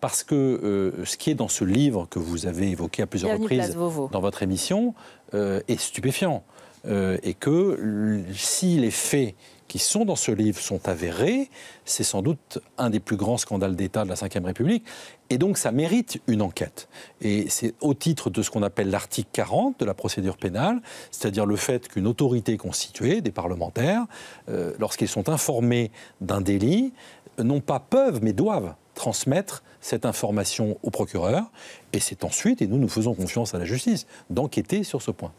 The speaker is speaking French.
parce que euh, ce qui est dans ce livre que vous avez évoqué à plusieurs reprises dans votre émission euh, est stupéfiant. Euh, et que si les faits qui sont dans ce livre sont avérés, c'est sans doute un des plus grands scandales d'État de la Ve République, et donc ça mérite une enquête. Et c'est au titre de ce qu'on appelle l'article 40 de la procédure pénale, c'est-à-dire le fait qu'une autorité constituée, des parlementaires, lorsqu'ils sont informés d'un délit, non pas peuvent, mais doivent transmettre cette information au procureur, et c'est ensuite, et nous nous faisons confiance à la justice, d'enquêter sur ce point.